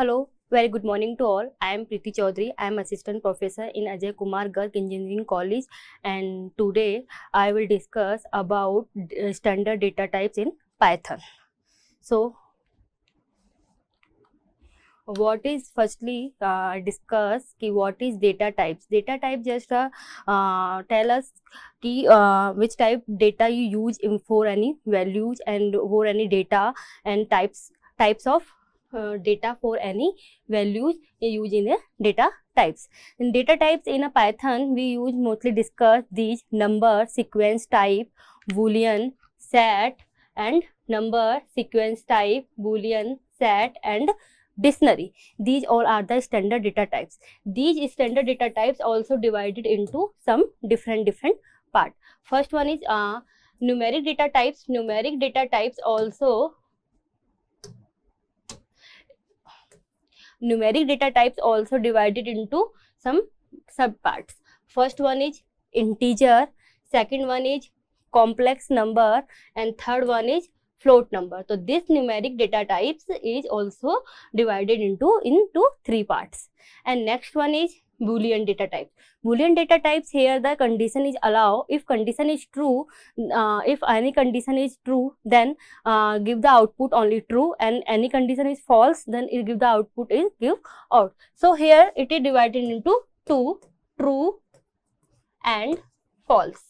Hello, very good morning to all. I am Preeti Chaudhary. I am assistant professor in Ajay Kumar Garg Engineering College and today I will discuss about uh, standard data types in Python. So, what is firstly uh, discuss ki what is data types data type just uh, uh, tell us ki uh, which type data you use for any values and for any data and types types of uh, data for any values used in a data types. In data types in a Python, we use mostly discuss these number, sequence type, boolean, set and number, sequence type, boolean, set and dictionary. These all are the standard data types. These standard data types also divided into some different different part. First one is uh, numeric data types. Numeric data types also numeric data types also divided into some subparts. First one is integer, second one is complex number and third one is float number. So this numeric data types is also divided into into three parts. And next one is Boolean data type. Boolean data types here the condition is allow. If condition is true, uh, if any condition is true, then uh, give the output only true and any condition is false, then it give the output is give out. So here it is divided into two true and false.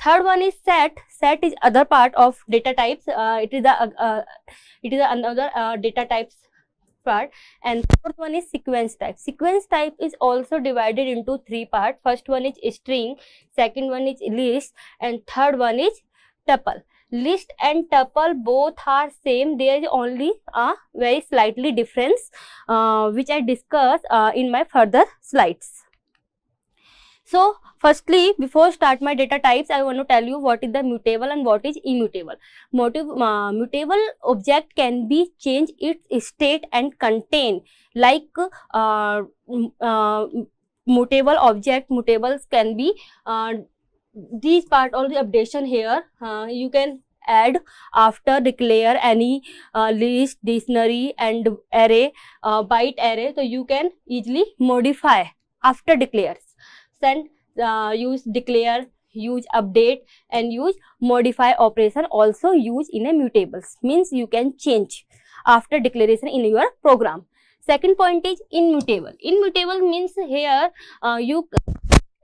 Third one is set. Set is other part of data types. Uh, it is the uh, it is another uh, data types part and fourth one is sequence type. Sequence type is also divided into three parts. First one is string, second one is list and third one is tuple. List and tuple both are same. There is only a very slightly difference uh, which I discuss uh, in my further slides. So, firstly, before start my data types, I want to tell you what is the mutable and what is immutable. Motive, uh, mutable object can be change its state and contain like uh, uh, mutable object, mutables can be uh, these part all the updation here uh, you can add after declare any uh, list dictionary and array uh, byte array so you can easily modify after declares constant uh, use declare use update and use modify operation also use in a mutables means you can change after declaration in your program second point is immutable immutable means here uh, you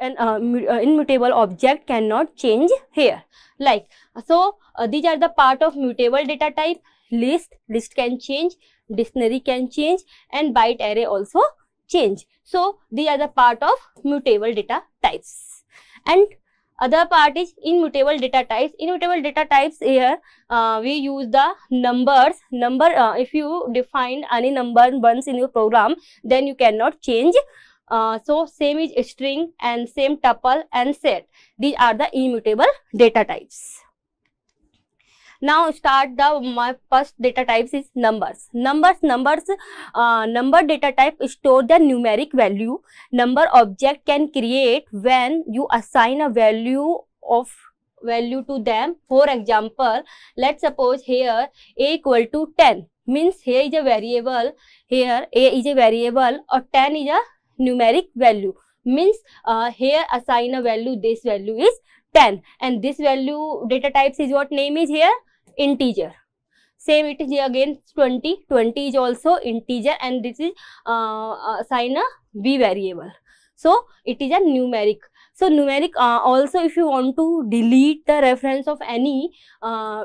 an uh, uh, immutable object cannot change here like so uh, these are the part of mutable data type list list can change dictionary can change and byte array also change. So these are the part of mutable data types. And other part is immutable data types. Immutable data types here uh, we use the numbers. Number uh, if you define any number once in your program then you cannot change. Uh, so same is string and same tuple and set. These are the immutable data types. now start the my first data types is numbers numbers numbers uh, number data type store the numeric value number object can create when you assign a value of value to them for example let's suppose here a equal to 10 means here is a variable here a is a variable or 10 is a numeric value means uh, here assign a value this value is 10 and this value data types is what name is here integer same it is again 20 20 is also integer and this is uh, uh sign a b variable so it is a numeric so numeric uh, also if you want to delete the reference of any uh,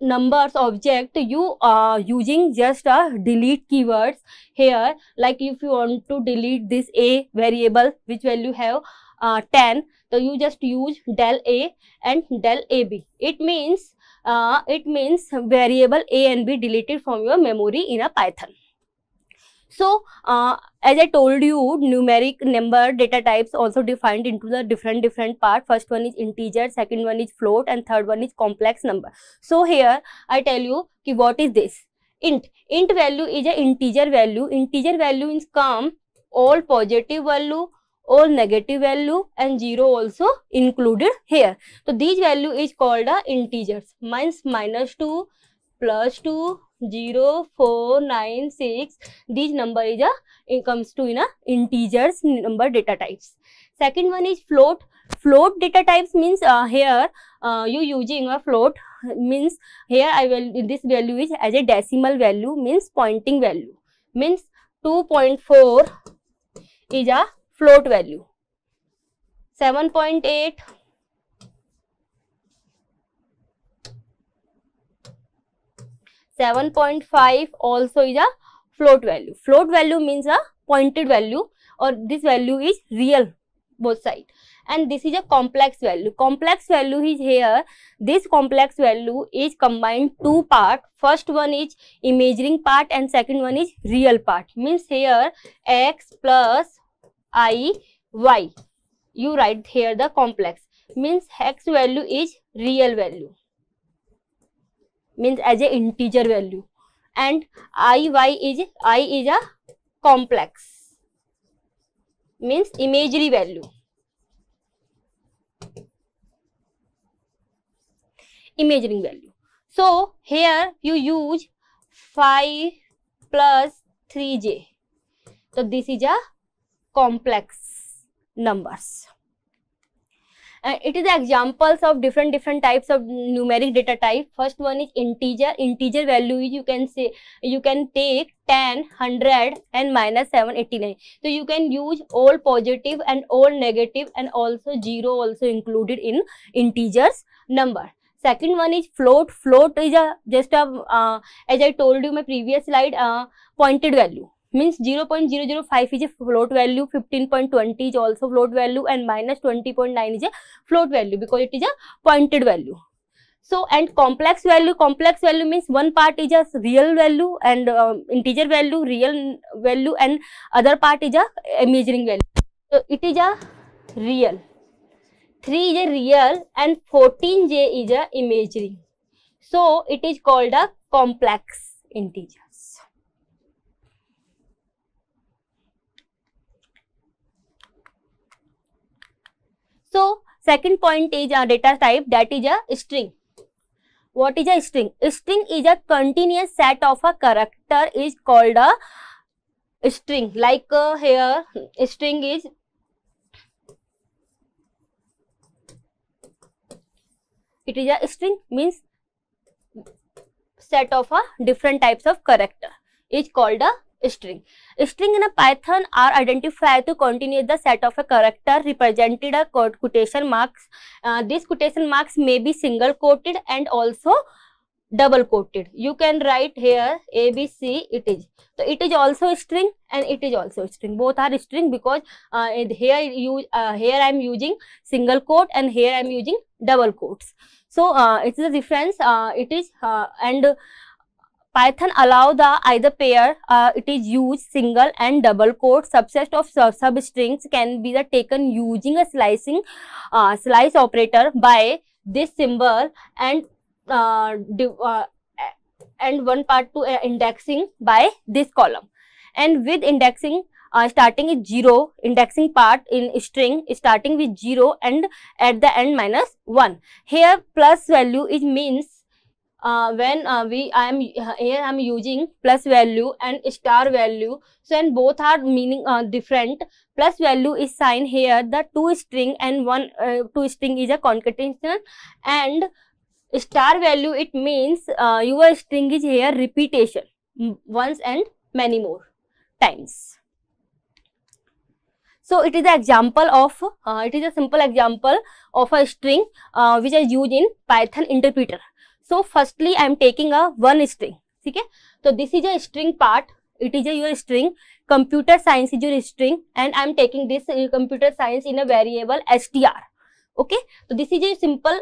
numbers object you are using just a uh, delete keywords here like if you want to delete this a variable which value have uh, 10 so you just use del a and del ab it means it means variable A and B deleted from your memory in a Python so as I told you numeric number data types also defined in to the different different part first one is integer second one is float and third one is complex number so here I tell you कि what is this int int value is a integer value integer value is come all positive value all negative value and 0 also included here. So, these value is called a integers 2, plus 2, 0, 4, 9, 6. These number is a, it comes to in a integers number data types. Second one is float. Float data types means uh, here uh, you using a float means here I will this value is as a decimal value means pointing value means 2.4 is a float value 7.8 7.5 also is a float value. Float value means a pointed value or this value is real both side and this is a complex value. Complex value is here. This complex value is combined two part. First one is imaging part and second one is real part. Means here x plus I Y. You write here the complex means x value is real value means as a integer value and I Y is I is a complex means imaginary value. Imaginary value. So here you use 5 plus 3j. So this is a complex numbers. Uh, it is examples of different different types of numeric data type. First one is integer. Integer value you can say you can take 10, 100 and minus 789. So you can use all positive and all negative and also 0 also included in integers number. Second one is float. Float is a just a uh, as I told you my previous slide uh, pointed value. Means zero point zero zero five is a float value fifteen point twenty is also float value and minus twenty point nine is a float value because it is a pointed value so and complex value complex value means one part is a real value and integer value real value and other part is a imaginary value so it is a real three is a real and fourteen J is a imaginary so it is called a complex integer So, second point is a data type that is a string. What is a string? A string is a continuous set of a character is called a string. Like uh, here, string is it is a string means set of a different types of character is called a string string in Python are identified to continue the set of a character represented a quotation marks this quotation marks may be single quoted and also double quoted you can write here A B C it is तो it is also string and it is also string both are string because here use here I am using single quote and here I am using double quotes so it's the difference it is and Python allow the either pair, uh, it is used single and double quote. Subset of substrings can be the taken using a slicing uh, slice operator by this symbol and uh, uh and one part to uh, indexing by this column. And with indexing, uh, starting is 0 indexing part in string starting with 0 and at the end minus 1 here plus value is means uh, when uh, we I am here I am using plus value and star value so and both are meaning uh, different plus value is sign here the two string and one uh, two string is a concatenation and star value it means uh, your string is here repetition once and many more times so it is an example of uh, it is a simple example of a string which is used in python interpreter so firstly i am taking a one string theek so this is a string part it is a your string computer science is your string and i am taking this uh, computer science in a variable str okay so this is a simple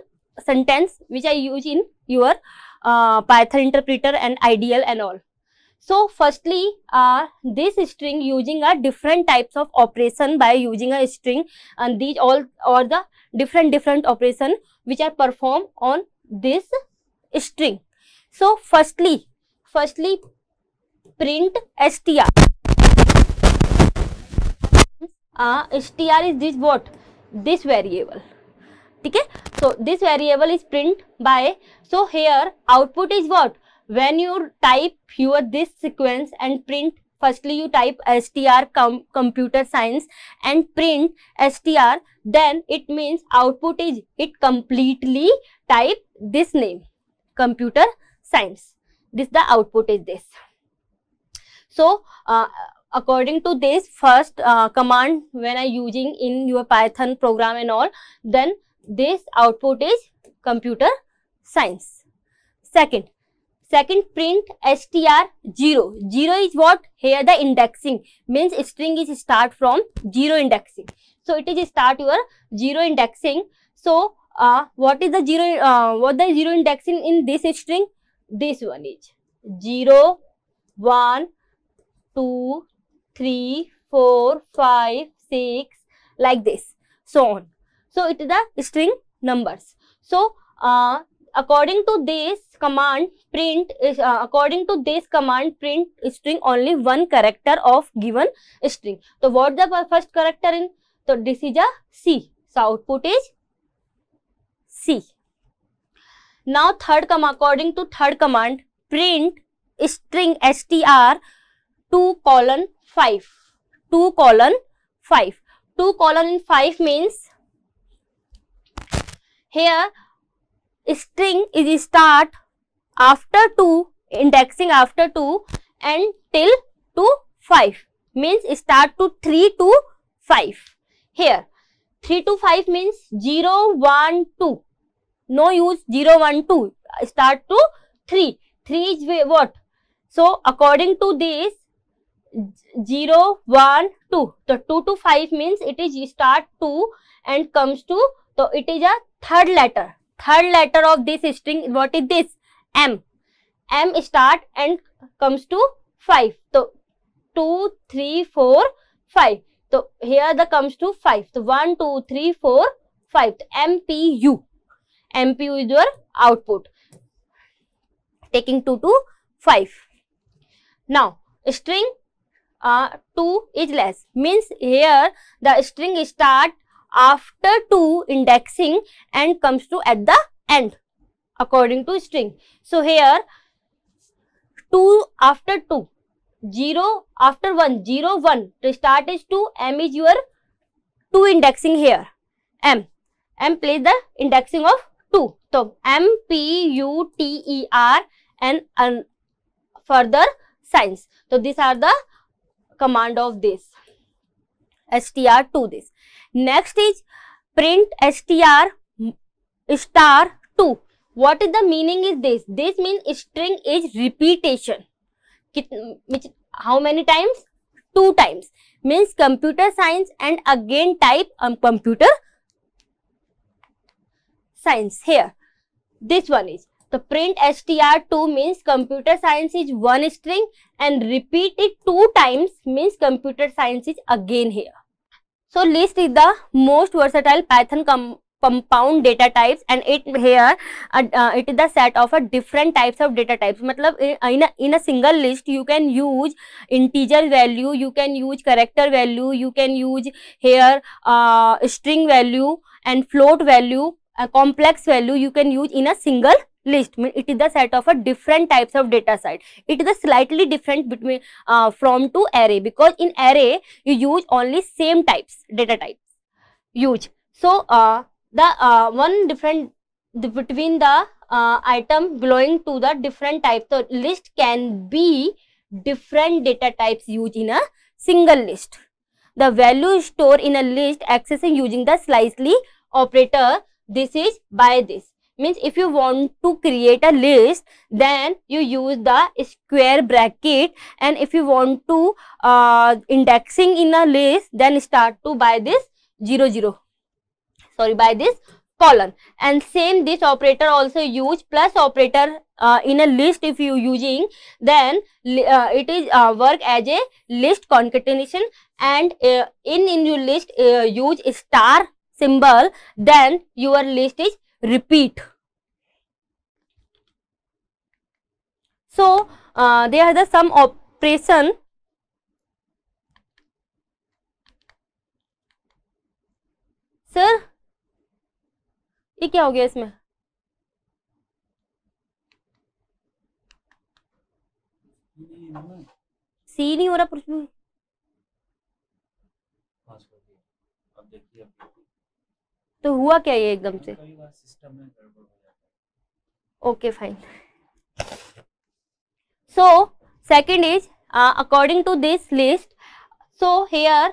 sentence which i use in your uh, python interpreter and IDL and all so firstly uh, this string using a different types of operation by using a string and these all or the different different operation which are performed on this string. So, firstly, firstly print str. Uh, str is this what? This variable. Okay? So, this variable is print by. So, here output is what? When you type here this sequence and print firstly you type str com computer science and print str then it means output is it completely type this name computer science. This the output is this. So uh, according to this first uh, command when I using in your Python program and all, then this output is computer science. Second, second print str 0 0 is what here the indexing means string is start from 0 indexing so it is start your 0 indexing so uh, what is the zero uh, what the zero index in, in this string this one is 0 1 2 3 4 5 6 like this so on so it is the string numbers so uh, according to this command print is uh, according to this command print string only one character of given string so what the first character in so this is a c so output is C now third come according to third command print string S T R two colon five two colon five two colon in five means here string is start after two indexing after two and till two five means start two three two five here three two five means zero one two No use 0, 1, 2. Start to 3. 3 is what? So, according to this, 0, 1, 2. The 2 to 5 means it is start 2 and comes to, so it is a third letter. Third letter of this string, what is this? M. M start and comes to 5. So, 2, 3, 4, 5. So, here the comes to 5. So, 1, 2, 3, 4, 5. M, P, U. MPU is your output taking 2 to 5. Now string uh, 2 is less means here the string start after 2 indexing and comes to at the end according to string. So here 2 after 2 0 after 1 0 1 to start is 2 m is your 2 indexing here m m plays the indexing of two तो M P U T E R and further science तो this are the command of this S T R two this next is print S T R star two what is the meaning is this this mean string is repetition how many times two times means computer science and again type computer science here. This one is. The print str2 means computer science is one string and repeat it two times means computer science is again here. So list is the most versatile Python com compound data types and it here uh, it is the set of a different types of data types matlab in a, in a single list you can use integer value you can use character value you can use here uh, string value and float value a complex value you can use in a single list it is the set of a different types of data set it is a slightly different between uh, from to array because in array you use only same types data types use so uh, the uh, one different the, between the uh, item belonging to the different types of list can be different data types used in a single list the value stored in a list accessing using the slightly operator this is by this means if you want to create a list then you use the square bracket and if you want to uh, indexing in a list then start to by this 0 0 sorry by this colon and same this operator also use plus operator uh, in a list if you using then uh, it is uh, work as a list concatenation and uh, in in your list uh, use star symbol then your list is repeat so uh, there are the some operation sir ye kya ho gaya isme C नहीं हो रहा पृथ्वी तो हुआ क्या ये एकदम से okay fine so second is according to this list so here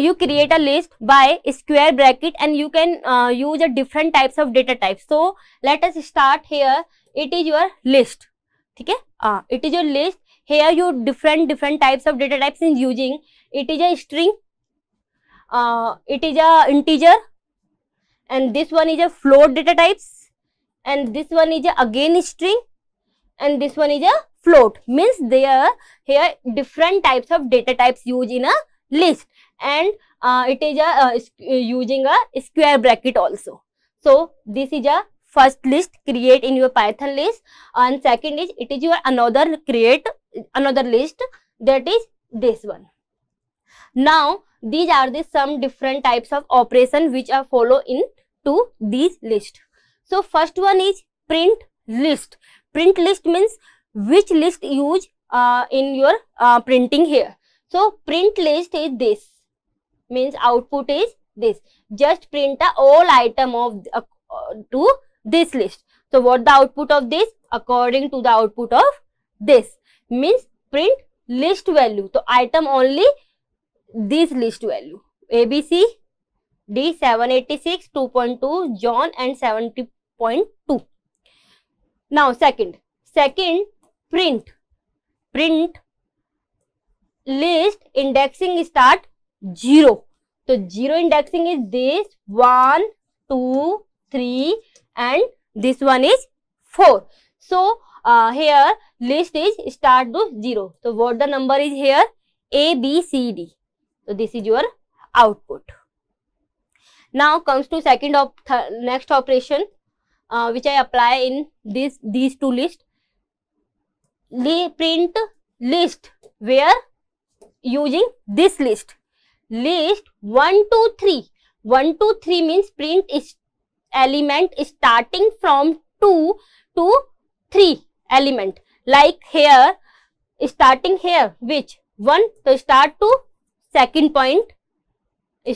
you create a list by square bracket and you can use a different types of data type so let's start here it is your list ठीक है it is your list here you different different types of data types in using it is a string it is a integer and this one is a float data types and this one is a again string and this one is a float means there here different types of data types used in a list and uh, it is a uh, uh, using a square bracket also so this is a first list create in your python list and second is it is your another create another list that is this one now these are the some different types of operation which are follow in to these list. So first one is print list. Print list means which list use uh, in your uh, printing here. So print list is this means output is this. Just print the all item of uh, to this list. So what the output of this according to the output of this means print list value. So item only this list value A B C D 786, 2.2, John and 70.2. Now second, second print, print list indexing start 0. So 0 indexing is this 1, 2, 3 and this one is 4. So uh, here list is start to 0. So what the number is here? A, B, C, D. So this is your output. Now comes to second of next operation uh, which I apply in this these two list. Li print list where using this list list 1 2 3 1 2 3 means print is element starting from 2 to 3 element like here starting here which 1 so start to second point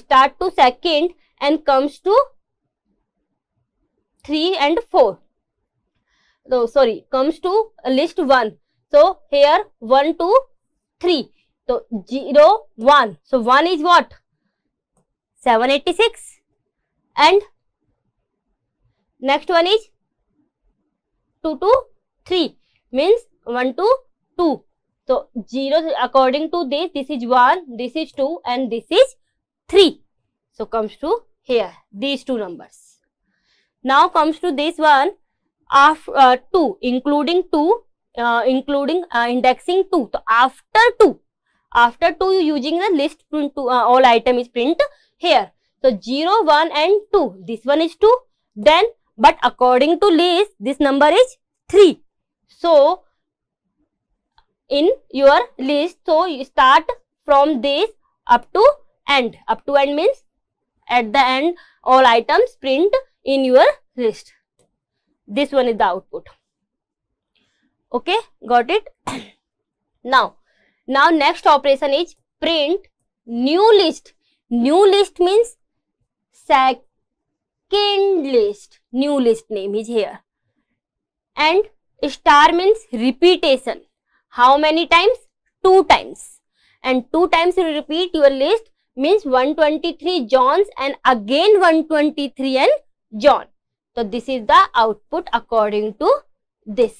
start to second and comes to 3 and 4. No, sorry, comes to list 1. So, here 1, 2, 3. So, 0, 1. So, 1 is what? 786 and next one is 2 2, 3 means 1 2, 2. So, 0 according to this, this is 1, this is 2 and this is 3. So, comes to here these two numbers. Now comes to this one of uh, 2 including 2 uh, including uh, indexing 2. So, after 2 after 2 you using the list print to, uh, all item is print here. So, 0 1 and 2 this one is 2 then but according to list this number is 3. So, in your list so you start from this up to end up to end means at the end all items print in your list this one is the output okay got it now now next operation is print new list new list means second list new list name is here and star means repetition how many times two times and two times you repeat your list means 123 Johns and again 123 and John. So, this is the output according to this.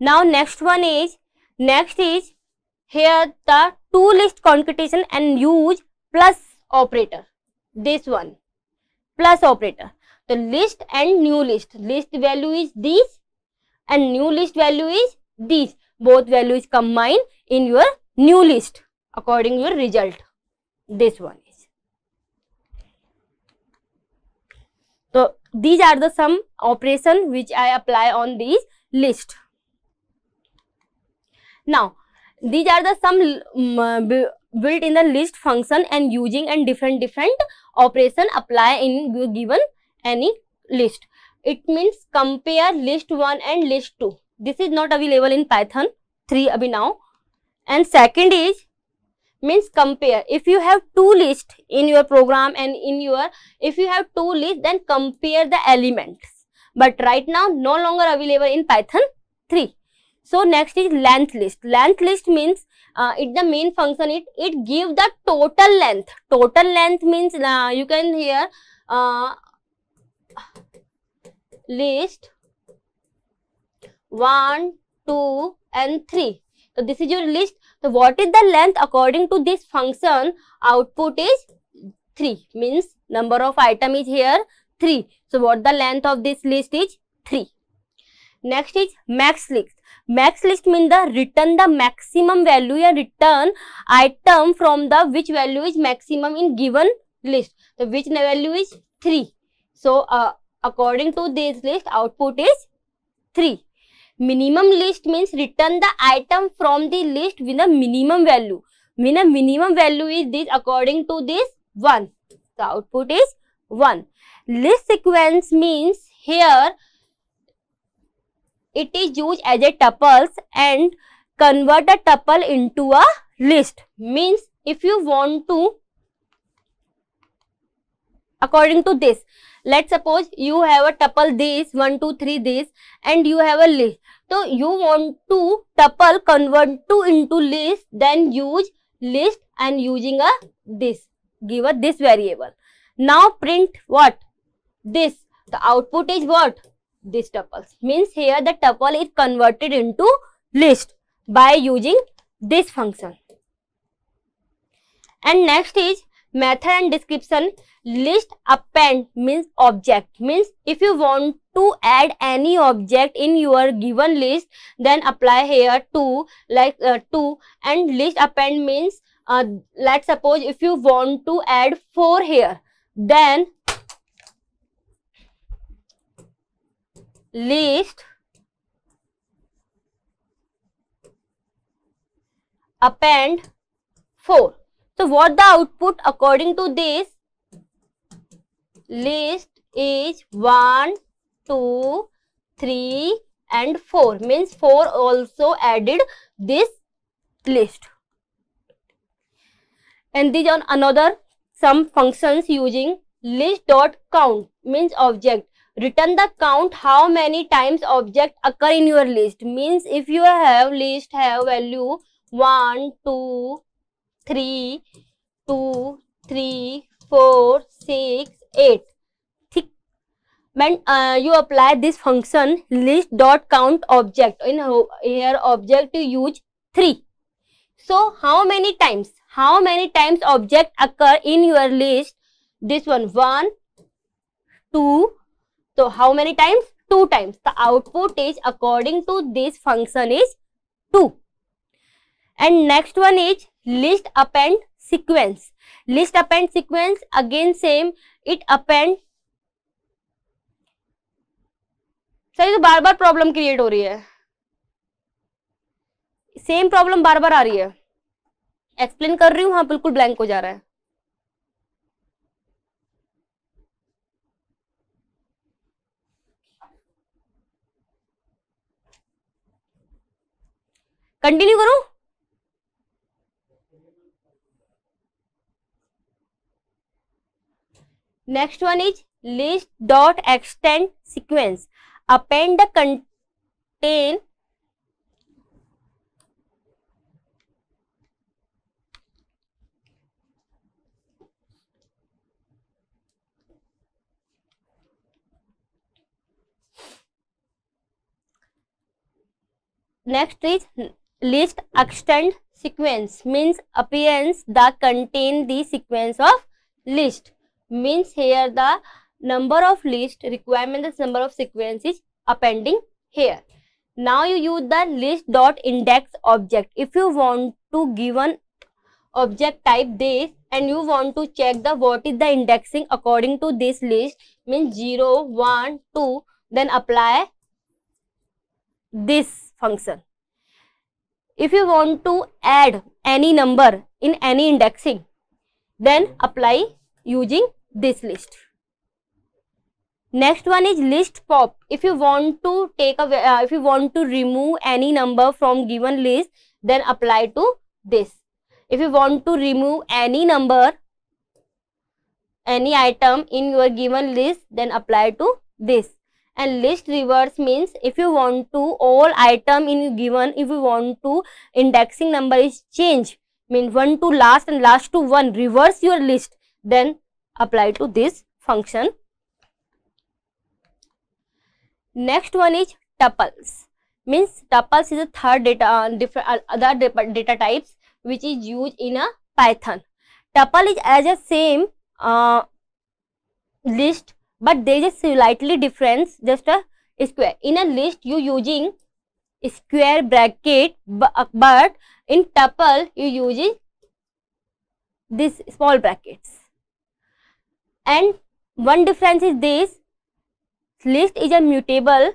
Now, next one is, next is here the two list concatenation and use plus operator. This one plus operator. The list and new list. List value is this and new list value is this. Both values combine in your new list according your result. this one is so these are the some operation which i apply on these list now these are the some um, built in the list function and using and different different operation apply in given any list it means compare list 1 and list 2 this is not available in python 3 abhi now and second is means compare if you have two list in your program and in your if you have two list then compare the elements but right now no longer available in python 3 so next is length list length list means uh, it the main function it it give the total length total length means uh, you can hear uh, list 1 2 and 3 so this is your list. So what is the length according to this function? Output is 3 means number of item is here 3. So what the length of this list is 3. Next is max list. Max list means the return the maximum value and return item from the which value is maximum in given list. So which value is 3. So uh, according to this list output is 3. Minimum list means return the item from the list with a minimum value. Mean a minimum value is this according to this 1. The output is 1. List sequence means here it is used as a tuples and convert a tuple into a list. Means if you want to according to this let's suppose you have a tuple this one two three this and you have a list so you want to tuple convert to into list then use list and using a this give a this variable now print what this the output is what this tuples means here the tuple is converted into list by using this function and next is method and description list append means object means if you want to add any object in your given list then apply here to like uh, to and list append means uh, let's suppose if you want to add four here then list append 4 so what the output according to this list is 1, 2, 3 and 4 means 4 also added this list. And these are another some functions using list dot count means object. Return the count how many times object occur in your list means if you have list have value 1, 2, three, two, three, four, six, eight. When uh, you apply this function list dot count object in here object you use three. So how many times? How many times object occur in your list? This one one, two. So how many times? Two times. The output is according to this function is two. And next one is list append sequence list append sequence again same it append सही तो बार बार problem create हो रही है same problem बार बार आ रही है explain कर रही हूं हाँ बिल्कुल ब्लैंक हो जा रहा है कंटिन्यू करूं next one is list dot extend sequence append contain next is list extend sequence means appearance that contain the sequence of list means here the number of list requirement is number of sequence is appending here now you use the list dot index object if you want to given object type this and you want to check the what is the indexing according to this list means 0 1 2 then apply this function if you want to add any number in any indexing, then apply using this list. Next one is list pop. If you want to take away, uh, if you want to remove any number from given list, then apply to this. If you want to remove any number, any item in your given list, then apply to this and list reverse means if you want to all item in given if you want to indexing number is change mean 1 to last and last to 1 reverse your list then apply to this function next one is tuples means tuples is a third data uh, different uh, other data types which is used in a python tuple is as a same uh, list but there is slightly difference just a square in a list you using square bracket but in tuple you using this small brackets and one difference is this list is a mutable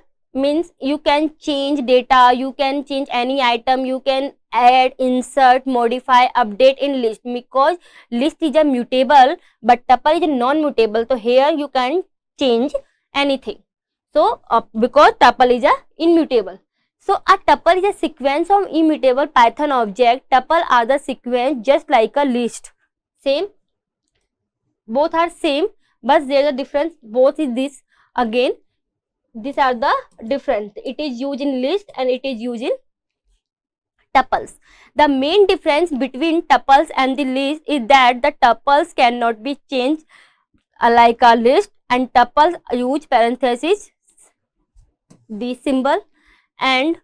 means you can change data you can change any item you can add insert modify update in list because list is a mutable but tuple is a non mutable so here you can change anything. So, uh, because tuple is a immutable. So, a tuple is a sequence of immutable Python object. Tuple are the sequence just like a list. Same. Both are same, but there is a difference. Both is this. Again, these are the difference. It is used in list and it is used in tuples. The main difference between tuples and the list is that the tuples cannot be changed uh, like a list and tuples use parentheses the symbol and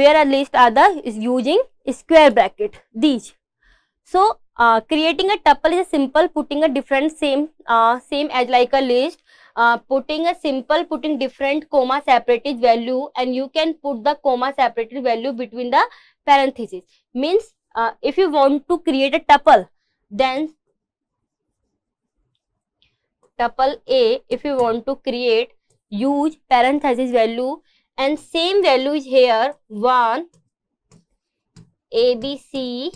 where a list other is using square bracket these so uh, creating a tuple is simple putting a different same uh, same as like a list uh, putting a simple putting different comma separated value and you can put the comma separated value between the parentheses means uh, if you want to create a tuple then tuple a if we want to create use parenthesis value and same value is here 1 abc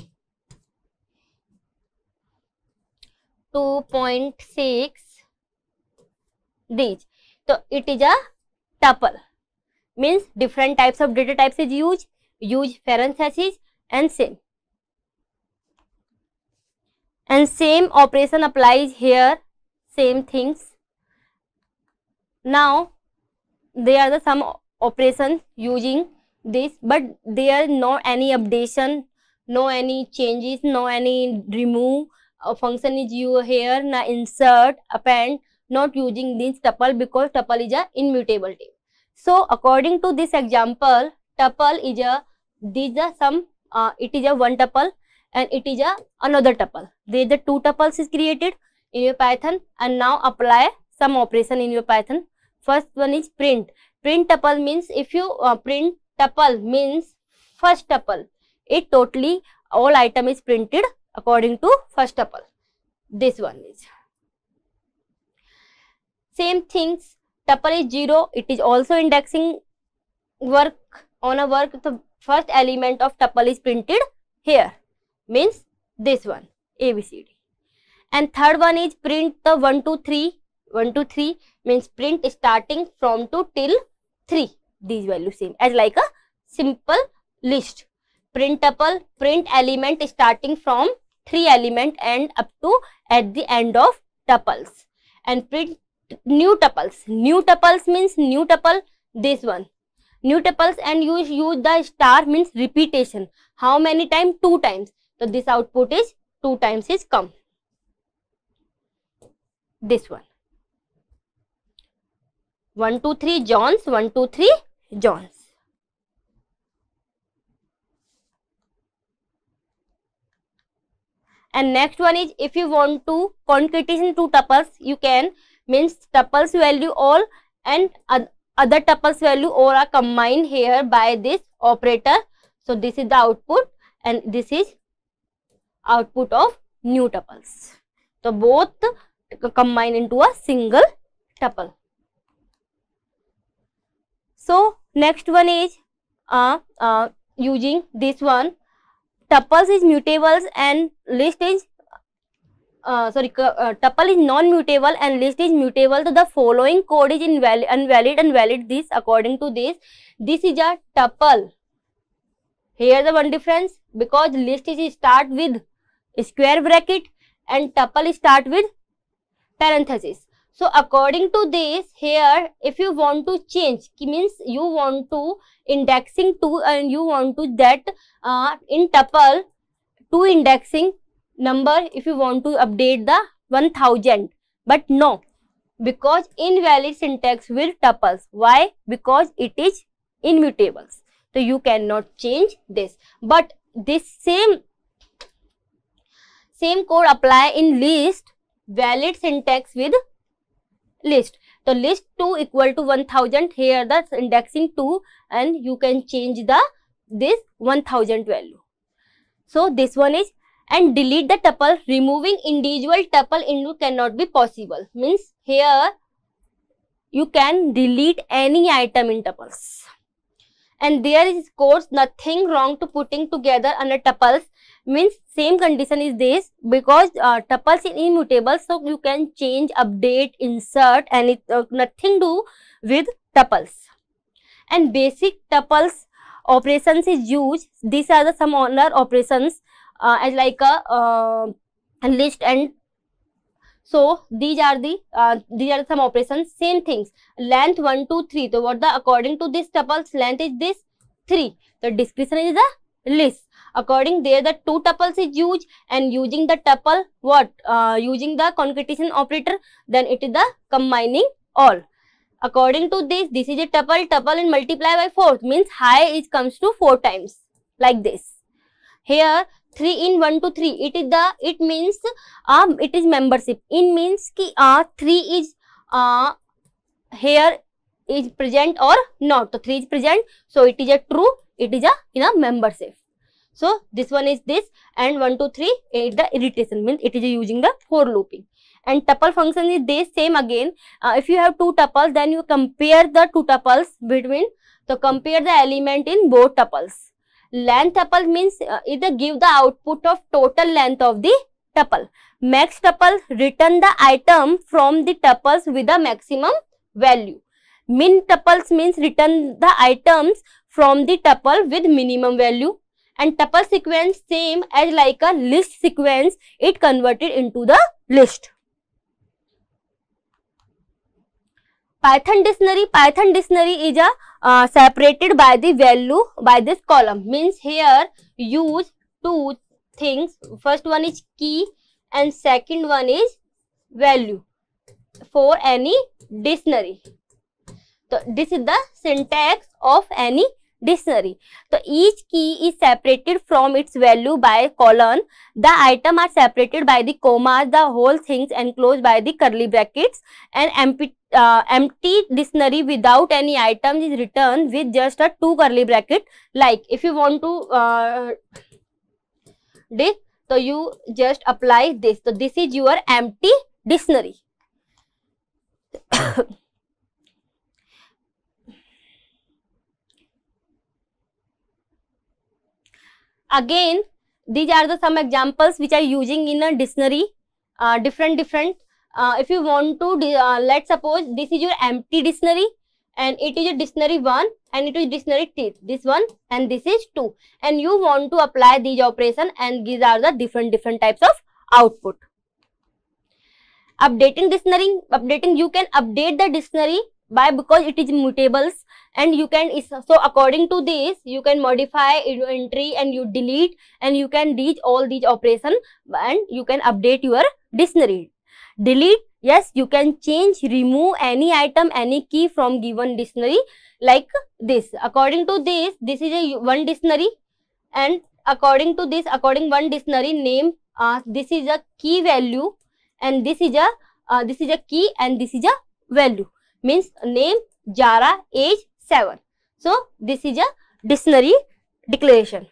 2.6 these so it is a tuple means different types of data types is used use parenthesis and same and same operation applies here same things now there are the some operations using this but there are no any updation no any changes no any remove function is you here na insert append not using this tuple because tuple is a immutable table so according to this example tuple is a these are some uh, it is a one tuple and it is a another tuple there the two tuples is created in your python and now apply some operation in your python first one is print print tuple means if you uh, print tuple means first tuple it totally all item is printed according to first tuple this one is same things tuple is 0 it is also indexing work on a work the first element of tuple is printed here means this one abcd and third one is print the 1 to 3 1 to 3 means print starting from 2 till 3 these values same as like a simple list printable print element starting from 3 element and up to at the end of tuples and print new tuples new tuples means new tuple this one new tuples and use use the star means repetition how many times two times so this output is two times is come this one. 1, 2, 3 Johns, 1, 2, 3 Johns. And next one is if you want to concatenation two tuples, you can means tuples value all and other tuples value or are combined here by this operator. So this is the output and this is output of new tuples. So both combine into a single tuple. So next one is uh, uh, using this one tuples is mutables and list is uh, sorry uh, tuple is non-mutable and list is mutable so the following code is invalid invalid and valid this according to this this is a tuple here the one difference because list is start with square bracket and tuple start with parenthesis so according to this here if you want to change means you want to indexing to and you want to that uh, in tuple to indexing number if you want to update the 1000 but no because invalid syntax will tuples why because it is immutables so you cannot change this but this same same code apply in list valid syntax with list. So list 2 equal to 1000 here the indexing 2 and you can change the this 1000 value. So this one is and delete the tuple removing individual tuple into cannot be possible means here you can delete any item in tuples and there is of course nothing wrong to putting together under tuples means same condition is this because uh, tuples is immutable so you can change update insert and it uh, nothing do with tuples and basic tuples operations is used these are the some other operations uh, as like a uh, list and so these are the uh, these are some operations same things length one, two, three. so what the according to this tuples length is this 3 the description is the list According there the two tuples is used and using the tuple what? Uh, using the concatenation operator then it is the combining all. According to this, this is a tuple, tuple and multiply by 4 means high is comes to 4 times like this. Here 3 in 1 to 3 it is the it means um uh, it is membership in means ki uh, 3 is uh, here is present or not so 3 is present so it is a true it is a in a membership So, this one is this and 1, 2, 3 is the irritation means it is using the for looping. And tuple function is this same again. Uh, if you have two tuples then you compare the two tuples between. So, compare the element in both tuples. Length tuple means uh, either give the output of total length of the tuple. Max tuple return the item from the tuples with the maximum value. Min tuples means return the items from the tuple with minimum value and tuple sequence same as like a list sequence it converted into the list. Python dictionary, Python dictionary is a uh, separated by the value by this column means here use two things first one is key and second one is value for any dictionary. So this is the syntax of any dictionary तो each key is separated from its value by colon the item are separated by the commas the whole things enclose by the curly brackets and M dictionary without any item is return with just a two curly bracket like if you want to this तो you just apply this तो this is your empty dictionary Again, these are the some examples which are using in a dictionary, uh, different, different. Uh, if you want to, uh, let's suppose this is your empty dictionary and it is a dictionary 1 and it is dictionary two. this one and this is 2. And you want to apply these operation and these are the different, different types of output. Updating dictionary, updating, you can update the dictionary by because it is mutables and you can so according to this you can modify your entry and you delete and you can reach all these operation and you can update your dictionary delete yes you can change remove any item any key from given dictionary like this according to this this is a one dictionary and according to this according one dictionary name uh, this is a key value and this is a uh, this is a key and this is a value means name jara age 7. So, this is a dictionary declaration.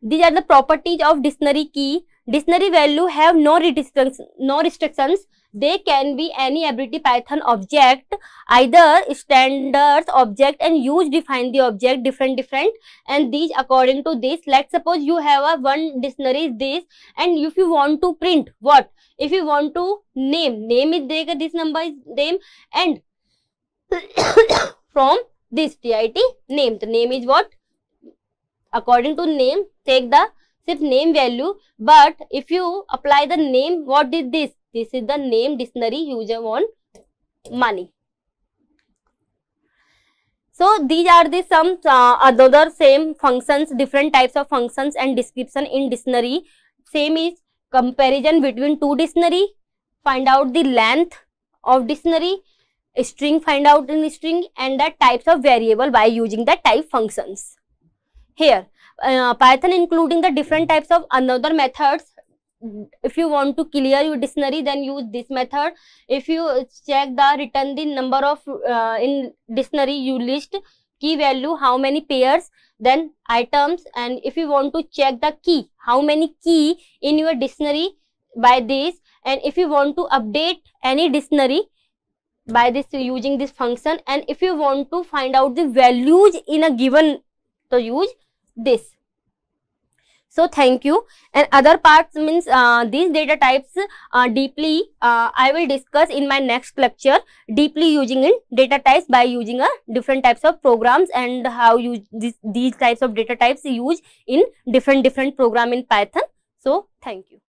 These are the properties of dictionary key. Dictionary value have no restrictions. No restrictions. They can be any ability Python object, either standards object and use define the object different different and these according to this. Let's suppose you have a one dictionary is this and if you want to print what? If you want to name, name is there, this number is name and from this T I T name. The name is what? According to name, take the if name value. But if you apply the name, what did this? This is the name dictionary user on money so these are the some uh, other same functions different types of functions and description in dictionary same is comparison between two dictionary find out the length of dictionary string find out in string and the types of variable by using the type functions. Here uh, Python including the different types of another methods if you want to clear your dictionary then use this method if you check the return the number of uh, in dictionary you list key value how many pairs then items and if you want to check the key how many key in your dictionary by this and if you want to update any dictionary by this using this function and if you want to find out the values in a given so use this so thank you and other parts means uh, these data types uh, deeply uh, i will discuss in my next lecture deeply using in data types by using a uh, different types of programs and how you this, these types of data types used in different different program in python so thank you